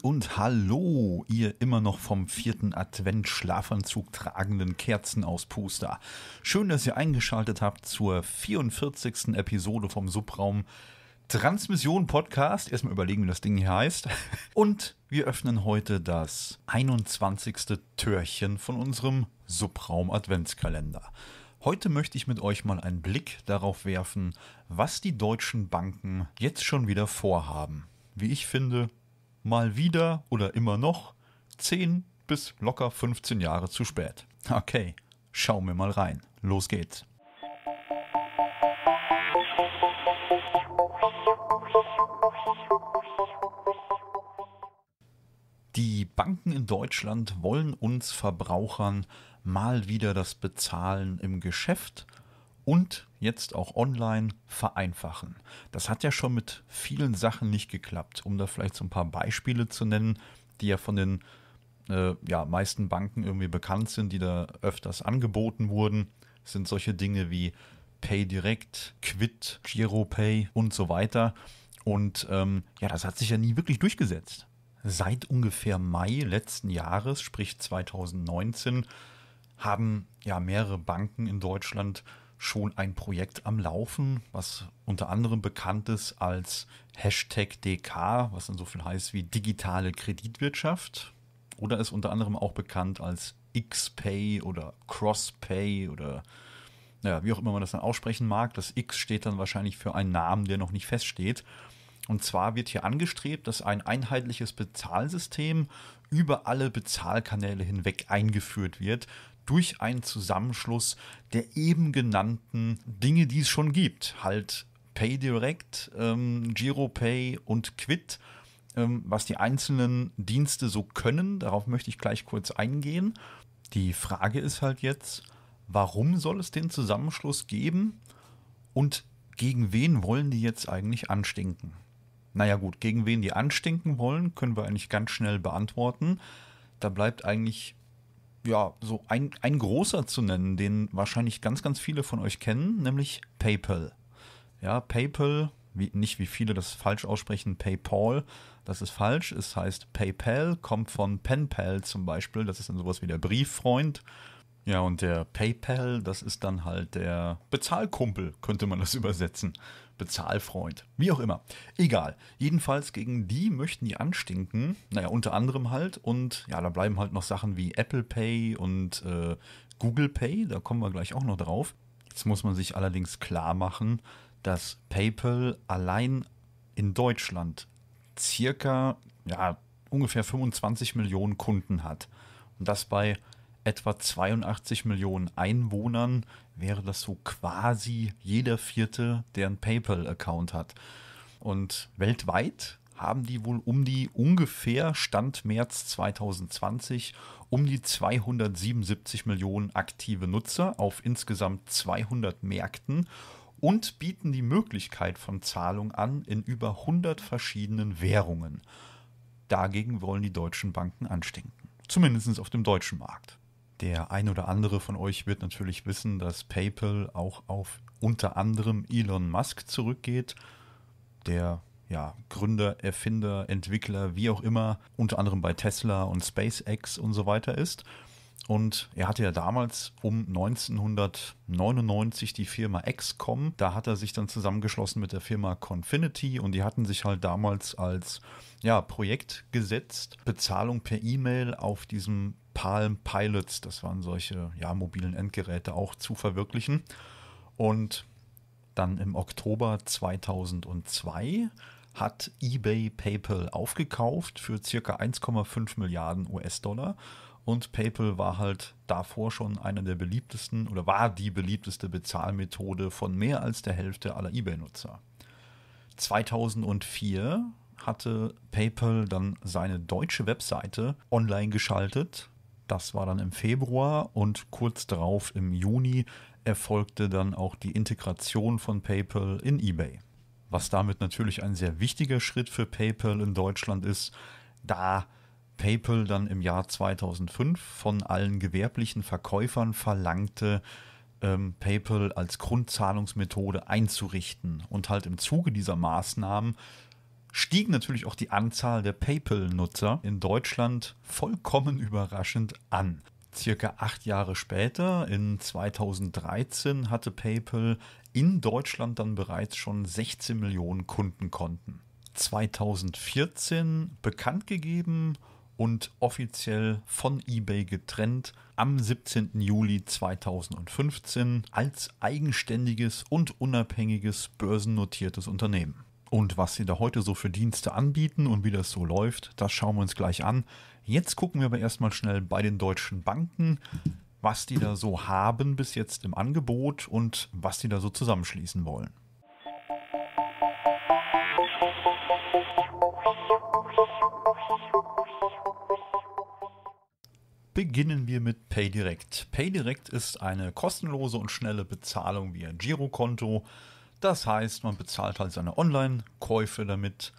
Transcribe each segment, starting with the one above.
und hallo, ihr immer noch vom vierten Advent Schlafanzug tragenden Kerzen aus Puster. Schön, dass ihr eingeschaltet habt zur 44. Episode vom Subraum Transmission Podcast. Erstmal überlegen, wie das Ding hier heißt. Und wir öffnen heute das 21. Türchen von unserem Subraum Adventskalender. Heute möchte ich mit euch mal einen Blick darauf werfen, was die deutschen Banken jetzt schon wieder vorhaben. Wie ich finde, mal wieder oder immer noch 10 bis locker 15 Jahre zu spät. Okay, schauen wir mal rein. Los geht's. Die Banken in Deutschland wollen uns Verbrauchern mal wieder das Bezahlen im Geschäft und jetzt auch online vereinfachen. Das hat ja schon mit vielen Sachen nicht geklappt, um da vielleicht so ein paar Beispiele zu nennen, die ja von den äh, ja, meisten Banken irgendwie bekannt sind, die da öfters angeboten wurden, sind solche Dinge wie Pay PayDirect, Quid, GiroPay und so weiter. Und ähm, ja, das hat sich ja nie wirklich durchgesetzt. Seit ungefähr Mai letzten Jahres, sprich 2019, haben ja mehrere Banken in Deutschland schon ein Projekt am Laufen, was unter anderem bekannt ist als Hashtag DK, was dann so viel heißt wie digitale Kreditwirtschaft. Oder ist unter anderem auch bekannt als XPay oder CrossPay oder naja, wie auch immer man das dann aussprechen mag. Das X steht dann wahrscheinlich für einen Namen, der noch nicht feststeht. Und zwar wird hier angestrebt, dass ein einheitliches Bezahlsystem über alle Bezahlkanäle hinweg eingeführt wird durch einen Zusammenschluss der eben genannten Dinge, die es schon gibt. Halt PayDirect, ähm, GiroPay und Quid, ähm, was die einzelnen Dienste so können. Darauf möchte ich gleich kurz eingehen. Die Frage ist halt jetzt, warum soll es den Zusammenschluss geben und gegen wen wollen die jetzt eigentlich anstinken? Naja gut, gegen wen die anstinken wollen, können wir eigentlich ganz schnell beantworten. Da bleibt eigentlich ja so ein, ein großer zu nennen, den wahrscheinlich ganz, ganz viele von euch kennen, nämlich PayPal. Ja, PayPal, wie, nicht wie viele das falsch aussprechen, PayPal, das ist falsch, es heißt PayPal, kommt von PenPal zum Beispiel, das ist dann sowas wie der Brieffreund ja, und der PayPal, das ist dann halt der Bezahlkumpel, könnte man das übersetzen. Bezahlfreund, wie auch immer. Egal. Jedenfalls gegen die möchten die anstinken. Naja, unter anderem halt. Und ja, da bleiben halt noch Sachen wie Apple Pay und äh, Google Pay. Da kommen wir gleich auch noch drauf. Jetzt muss man sich allerdings klar machen, dass PayPal allein in Deutschland circa, ja, ungefähr 25 Millionen Kunden hat. Und das bei etwa 82 Millionen Einwohnern wäre das so quasi jeder vierte, der einen PayPal-Account hat. Und weltweit haben die wohl um die ungefähr Stand März 2020 um die 277 Millionen aktive Nutzer auf insgesamt 200 Märkten und bieten die Möglichkeit von Zahlung an in über 100 verschiedenen Währungen. Dagegen wollen die deutschen Banken anstinken, zumindest auf dem deutschen Markt. Der ein oder andere von euch wird natürlich wissen, dass PayPal auch auf unter anderem Elon Musk zurückgeht, der ja, Gründer, Erfinder, Entwickler, wie auch immer, unter anderem bei Tesla und SpaceX und so weiter ist. Und er hatte ja damals um 1999 die Firma XCOM. Da hat er sich dann zusammengeschlossen mit der Firma Confinity und die hatten sich halt damals als ja, Projekt gesetzt, Bezahlung per E-Mail auf diesem Palm Pilots, das waren solche ja, mobilen Endgeräte, auch zu verwirklichen. Und dann im Oktober 2002 hat eBay PayPal aufgekauft für circa 1,5 Milliarden US-Dollar. Und PayPal war halt davor schon einer der beliebtesten oder war die beliebteste Bezahlmethode von mehr als der Hälfte aller eBay-Nutzer. 2004 hatte PayPal dann seine deutsche Webseite online geschaltet das war dann im Februar und kurz darauf im Juni erfolgte dann auch die Integration von PayPal in eBay. Was damit natürlich ein sehr wichtiger Schritt für PayPal in Deutschland ist, da PayPal dann im Jahr 2005 von allen gewerblichen Verkäufern verlangte, ähm, PayPal als Grundzahlungsmethode einzurichten. Und halt im Zuge dieser Maßnahmen stieg natürlich auch die Anzahl der PayPal-Nutzer in Deutschland vollkommen überraschend an. Circa acht Jahre später, in 2013, hatte PayPal in Deutschland dann bereits schon 16 Millionen Kundenkonten. 2014 bekannt gegeben und offiziell von eBay getrennt am 17. Juli 2015 als eigenständiges und unabhängiges börsennotiertes Unternehmen. Und was sie da heute so für Dienste anbieten und wie das so läuft, das schauen wir uns gleich an. Jetzt gucken wir aber erstmal schnell bei den deutschen Banken, was die da so haben bis jetzt im Angebot und was die da so zusammenschließen wollen. Beginnen wir mit PayDirect. PayDirect ist eine kostenlose und schnelle Bezahlung via Girokonto das heißt, man bezahlt halt seine Online-Käufe damit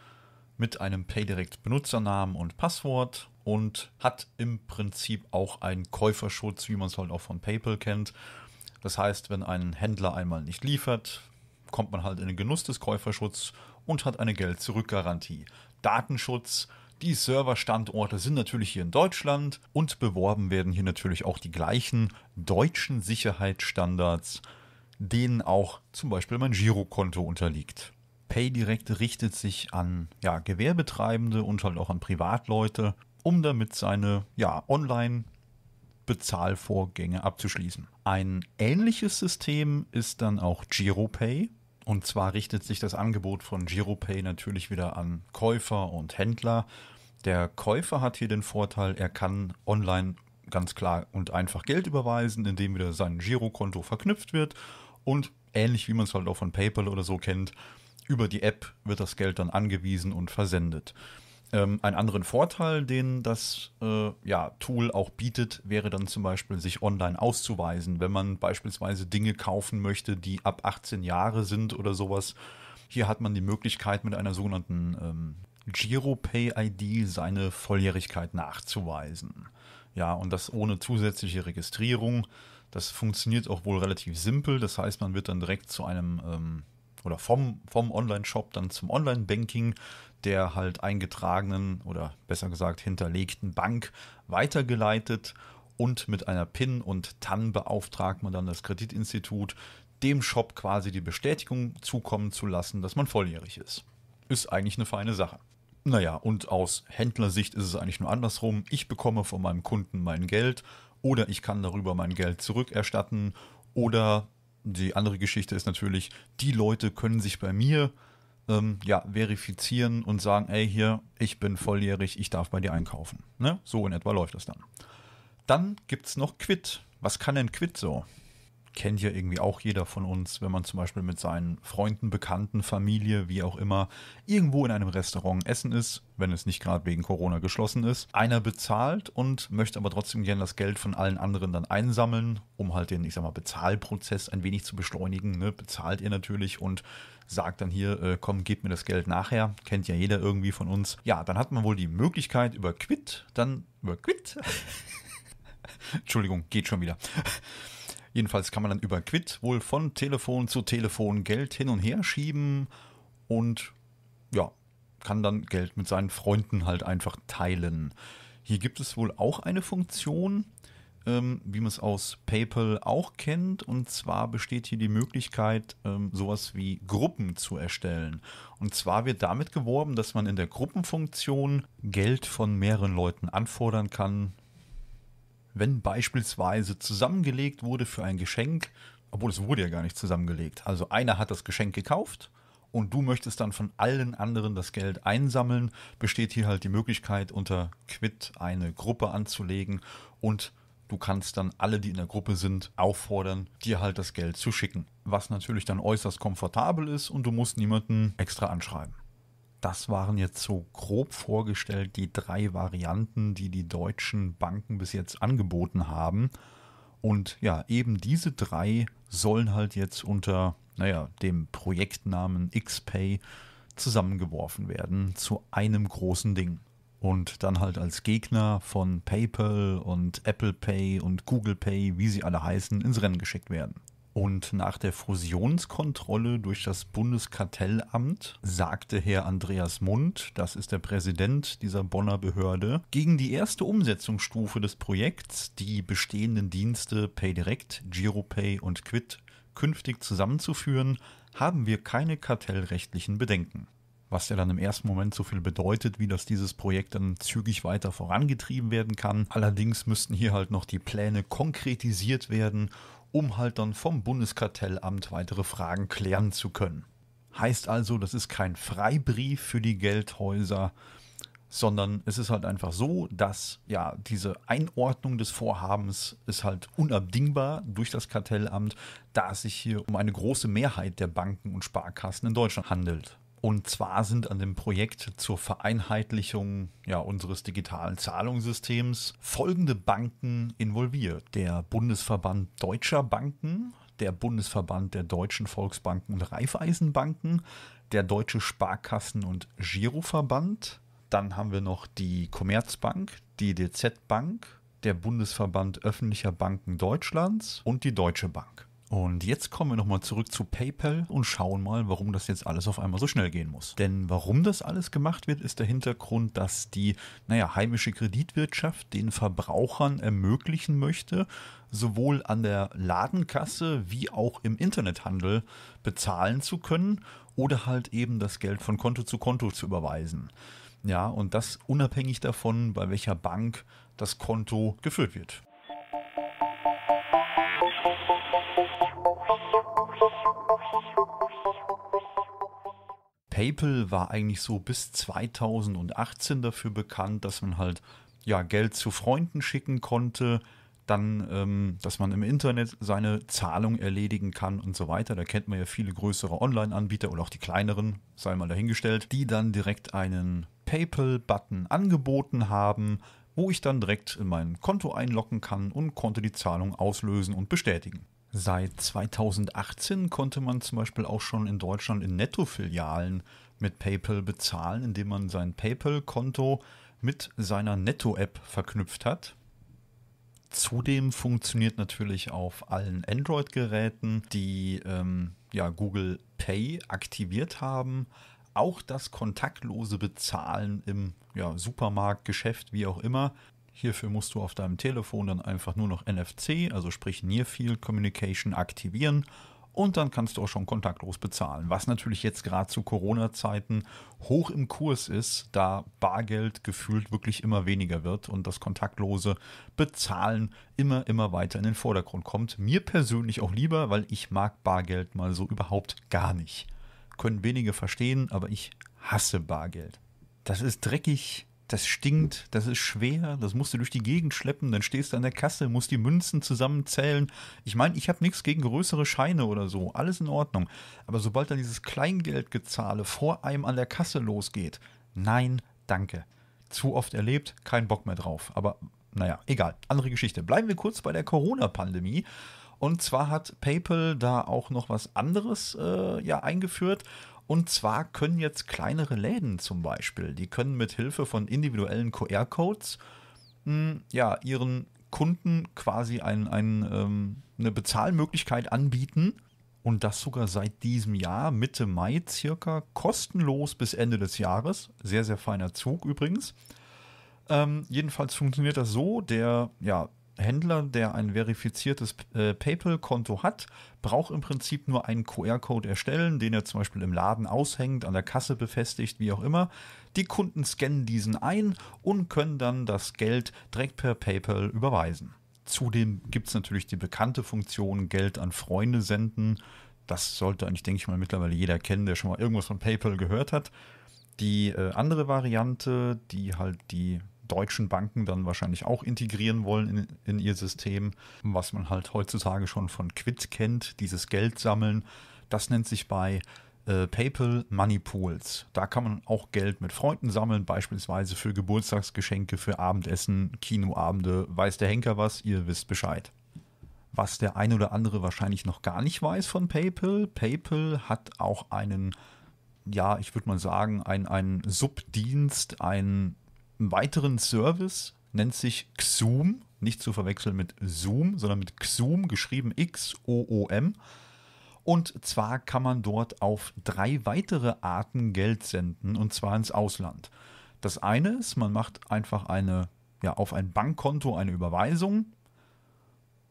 mit einem PayDirect-Benutzernamen und Passwort und hat im Prinzip auch einen Käuferschutz, wie man es halt auch von PayPal kennt. Das heißt, wenn ein Händler einmal nicht liefert, kommt man halt in den Genuss des Käuferschutzes und hat eine Geld-Zurück-Garantie. Datenschutz, die Serverstandorte sind natürlich hier in Deutschland und beworben werden hier natürlich auch die gleichen deutschen Sicherheitsstandards denen auch zum Beispiel mein Girokonto unterliegt. PayDirect richtet sich an ja, Gewerbetreibende und halt auch an Privatleute, um damit seine ja, Online- Bezahlvorgänge abzuschließen. Ein ähnliches System ist dann auch GiroPay. Und zwar richtet sich das Angebot von GiroPay natürlich wieder an Käufer und Händler. Der Käufer hat hier den Vorteil, er kann online ganz klar und einfach Geld überweisen, indem wieder sein Girokonto verknüpft wird und ähnlich wie man es halt auch von PayPal oder so kennt, über die App wird das Geld dann angewiesen und versendet. Ähm, einen anderen Vorteil, den das äh, ja, Tool auch bietet, wäre dann zum Beispiel, sich online auszuweisen. Wenn man beispielsweise Dinge kaufen möchte, die ab 18 Jahre sind oder sowas, hier hat man die Möglichkeit, mit einer sogenannten ähm, GiroPay-ID seine Volljährigkeit nachzuweisen. Ja, und das ohne zusätzliche Registrierung. Das funktioniert auch wohl relativ simpel. Das heißt, man wird dann direkt zu einem ähm, oder vom, vom Online-Shop dann zum Online-Banking der halt eingetragenen oder besser gesagt hinterlegten Bank weitergeleitet und mit einer PIN und TAN beauftragt man dann das Kreditinstitut, dem Shop quasi die Bestätigung zukommen zu lassen, dass man volljährig ist. Ist eigentlich eine feine Sache. Naja, und aus Händlersicht ist es eigentlich nur andersrum. Ich bekomme von meinem Kunden mein Geld oder ich kann darüber mein Geld zurückerstatten oder die andere Geschichte ist natürlich, die Leute können sich bei mir ähm, ja, verifizieren und sagen, ey, hier, ich bin volljährig, ich darf bei dir einkaufen. Ne? So in etwa läuft das dann. Dann gibt es noch Quid. Was kann denn Quid so? kennt ja irgendwie auch jeder von uns, wenn man zum Beispiel mit seinen Freunden, Bekannten, Familie, wie auch immer, irgendwo in einem Restaurant essen ist, wenn es nicht gerade wegen Corona geschlossen ist. Einer bezahlt und möchte aber trotzdem gerne das Geld von allen anderen dann einsammeln, um halt den, ich sag mal, Bezahlprozess ein wenig zu beschleunigen. Ne? Bezahlt ihr natürlich und sagt dann hier, äh, komm, gebt mir das Geld nachher. Kennt ja jeder irgendwie von uns. Ja, dann hat man wohl die Möglichkeit über Quitt, dann über Quitt. Entschuldigung, geht schon wieder. Jedenfalls kann man dann über Quid wohl von Telefon zu Telefon Geld hin und her schieben und ja, kann dann Geld mit seinen Freunden halt einfach teilen. Hier gibt es wohl auch eine Funktion, ähm, wie man es aus PayPal auch kennt. Und zwar besteht hier die Möglichkeit, ähm, sowas wie Gruppen zu erstellen. Und zwar wird damit geworben, dass man in der Gruppenfunktion Geld von mehreren Leuten anfordern kann, wenn beispielsweise zusammengelegt wurde für ein Geschenk, obwohl es wurde ja gar nicht zusammengelegt. Also einer hat das Geschenk gekauft und du möchtest dann von allen anderen das Geld einsammeln, besteht hier halt die Möglichkeit, unter Quid eine Gruppe anzulegen und du kannst dann alle, die in der Gruppe sind, auffordern, dir halt das Geld zu schicken. Was natürlich dann äußerst komfortabel ist und du musst niemanden extra anschreiben. Das waren jetzt so grob vorgestellt die drei Varianten, die die deutschen Banken bis jetzt angeboten haben. Und ja, eben diese drei sollen halt jetzt unter, naja, dem Projektnamen XPay zusammengeworfen werden zu einem großen Ding. Und dann halt als Gegner von PayPal und Apple Pay und Google Pay, wie sie alle heißen, ins Rennen geschickt werden. Und nach der Fusionskontrolle durch das Bundeskartellamt sagte Herr Andreas Mund, das ist der Präsident dieser Bonner Behörde, gegen die erste Umsetzungsstufe des Projekts, die bestehenden Dienste PayDirect, GiroPay und Quid künftig zusammenzuführen, haben wir keine kartellrechtlichen Bedenken was ja dann im ersten Moment so viel bedeutet, wie dass dieses Projekt dann zügig weiter vorangetrieben werden kann. Allerdings müssten hier halt noch die Pläne konkretisiert werden um halt dann vom Bundeskartellamt weitere Fragen klären zu können. Heißt also, das ist kein Freibrief für die Geldhäuser, sondern es ist halt einfach so, dass ja diese Einordnung des Vorhabens ist halt unabdingbar durch das Kartellamt, da es sich hier um eine große Mehrheit der Banken und Sparkassen in Deutschland handelt. Und zwar sind an dem Projekt zur Vereinheitlichung ja, unseres digitalen Zahlungssystems folgende Banken involviert. Der Bundesverband Deutscher Banken, der Bundesverband der Deutschen Volksbanken und Raiffeisenbanken, der Deutsche Sparkassen- und Giroverband. Dann haben wir noch die Commerzbank, die DZ Bank, der Bundesverband öffentlicher Banken Deutschlands und die Deutsche Bank. Und jetzt kommen wir nochmal zurück zu PayPal und schauen mal, warum das jetzt alles auf einmal so schnell gehen muss. Denn warum das alles gemacht wird, ist der Hintergrund, dass die, naja, heimische Kreditwirtschaft den Verbrauchern ermöglichen möchte, sowohl an der Ladenkasse wie auch im Internethandel bezahlen zu können oder halt eben das Geld von Konto zu Konto zu überweisen. Ja, und das unabhängig davon, bei welcher Bank das Konto geführt wird. PayPal war eigentlich so bis 2018 dafür bekannt, dass man halt ja Geld zu Freunden schicken konnte, dann, ähm, dass man im Internet seine Zahlung erledigen kann und so weiter. Da kennt man ja viele größere Online-Anbieter oder auch die kleineren, sei mal dahingestellt, die dann direkt einen PayPal-Button angeboten haben, wo ich dann direkt in mein Konto einloggen kann und konnte die Zahlung auslösen und bestätigen. Seit 2018 konnte man zum Beispiel auch schon in Deutschland in Netto-Filialen mit PayPal bezahlen, indem man sein PayPal-Konto mit seiner Netto-App verknüpft hat. Zudem funktioniert natürlich auf allen Android-Geräten, die ähm, ja, Google Pay aktiviert haben, auch das kontaktlose Bezahlen im ja, Supermarkt, Geschäft, wie auch immer, Hierfür musst du auf deinem Telefon dann einfach nur noch NFC, also sprich Near Field Communication, aktivieren und dann kannst du auch schon kontaktlos bezahlen, was natürlich jetzt gerade zu Corona-Zeiten hoch im Kurs ist, da Bargeld gefühlt wirklich immer weniger wird und das kontaktlose Bezahlen immer, immer weiter in den Vordergrund kommt. Mir persönlich auch lieber, weil ich mag Bargeld mal so überhaupt gar nicht. Können wenige verstehen, aber ich hasse Bargeld. Das ist dreckig, das stinkt, das ist schwer, das musst du durch die Gegend schleppen, dann stehst du an der Kasse, musst die Münzen zusammenzählen. Ich meine, ich habe nichts gegen größere Scheine oder so, alles in Ordnung. Aber sobald dann dieses Kleingeldgezahle vor einem an der Kasse losgeht, nein, danke. Zu oft erlebt, kein Bock mehr drauf. Aber naja, egal, andere Geschichte. Bleiben wir kurz bei der Corona-Pandemie. Und zwar hat PayPal da auch noch was anderes äh, ja, eingeführt. Und zwar können jetzt kleinere Läden zum Beispiel, die können mit Hilfe von individuellen QR-Codes hm, ja, ihren Kunden quasi ein, ein, ähm, eine Bezahlmöglichkeit anbieten. Und das sogar seit diesem Jahr, Mitte Mai circa, kostenlos bis Ende des Jahres. Sehr, sehr feiner Zug übrigens. Ähm, jedenfalls funktioniert das so, der ja, Händler, der ein verifiziertes äh, PayPal-Konto hat, braucht im Prinzip nur einen QR-Code erstellen, den er zum Beispiel im Laden aushängt, an der Kasse befestigt, wie auch immer. Die Kunden scannen diesen ein und können dann das Geld direkt per PayPal überweisen. Zudem gibt es natürlich die bekannte Funktion Geld an Freunde senden. Das sollte eigentlich, denke ich mal, mittlerweile jeder kennen, der schon mal irgendwas von PayPal gehört hat. Die äh, andere Variante, die halt die deutschen Banken dann wahrscheinlich auch integrieren wollen in, in ihr System, was man halt heutzutage schon von Quid kennt, dieses Geld sammeln. Das nennt sich bei äh, PayPal Money Pools. Da kann man auch Geld mit Freunden sammeln, beispielsweise für Geburtstagsgeschenke, für Abendessen, Kinoabende. Weiß der Henker was? Ihr wisst Bescheid. Was der ein oder andere wahrscheinlich noch gar nicht weiß von PayPal, PayPal hat auch einen, ja, ich würde mal sagen, einen, einen Subdienst, einen weiteren Service, nennt sich Xoom, nicht zu verwechseln mit Zoom, sondern mit Xoom, geschrieben X-O-O-M. Und zwar kann man dort auf drei weitere Arten Geld senden, und zwar ins Ausland. Das eine ist, man macht einfach eine, ja, auf ein Bankkonto eine Überweisung.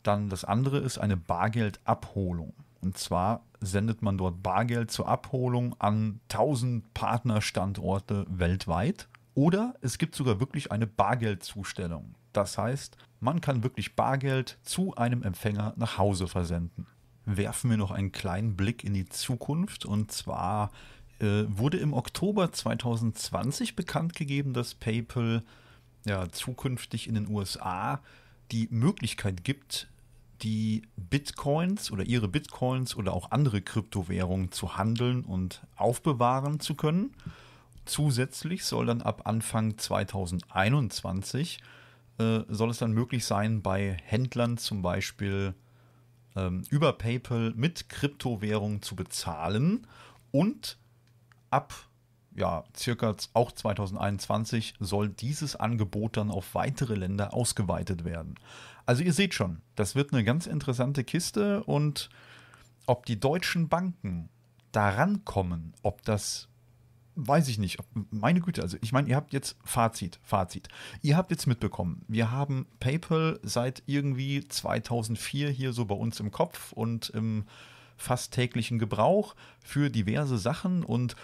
Dann das andere ist eine Bargeldabholung. Und zwar sendet man dort Bargeld zur Abholung an 1000 Partnerstandorte weltweit. Oder es gibt sogar wirklich eine Bargeldzustellung. Das heißt, man kann wirklich Bargeld zu einem Empfänger nach Hause versenden. Werfen wir noch einen kleinen Blick in die Zukunft und zwar äh, wurde im Oktober 2020 bekannt gegeben, dass PayPal ja, zukünftig in den USA die Möglichkeit gibt, die Bitcoins oder ihre Bitcoins oder auch andere Kryptowährungen zu handeln und aufbewahren zu können. Zusätzlich soll dann ab Anfang 2021 äh, soll es dann möglich sein, bei Händlern zum Beispiel ähm, über PayPal mit Kryptowährung zu bezahlen und ab ja, circa auch 2021 soll dieses Angebot dann auf weitere Länder ausgeweitet werden. Also ihr seht schon, das wird eine ganz interessante Kiste und ob die deutschen Banken daran kommen, ob das weiß ich nicht. Meine Güte, also ich meine, ihr habt jetzt Fazit, Fazit. Ihr habt jetzt mitbekommen, wir haben PayPal seit irgendwie 2004 hier so bei uns im Kopf und im fast täglichen Gebrauch für diverse Sachen und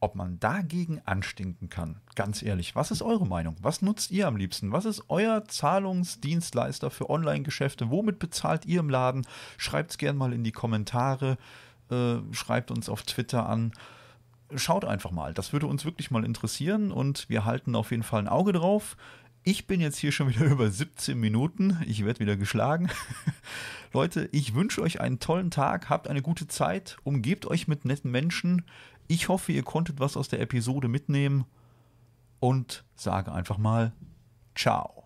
ob man dagegen anstinken kann. Ganz ehrlich, was ist eure Meinung? Was nutzt ihr am liebsten? Was ist euer Zahlungsdienstleister für Online-Geschäfte? Womit bezahlt ihr im Laden? Schreibt es gerne mal in die Kommentare, äh, schreibt uns auf Twitter an schaut einfach mal. Das würde uns wirklich mal interessieren und wir halten auf jeden Fall ein Auge drauf. Ich bin jetzt hier schon wieder über 17 Minuten. Ich werde wieder geschlagen. Leute, ich wünsche euch einen tollen Tag. Habt eine gute Zeit. Umgebt euch mit netten Menschen. Ich hoffe, ihr konntet was aus der Episode mitnehmen. Und sage einfach mal Ciao.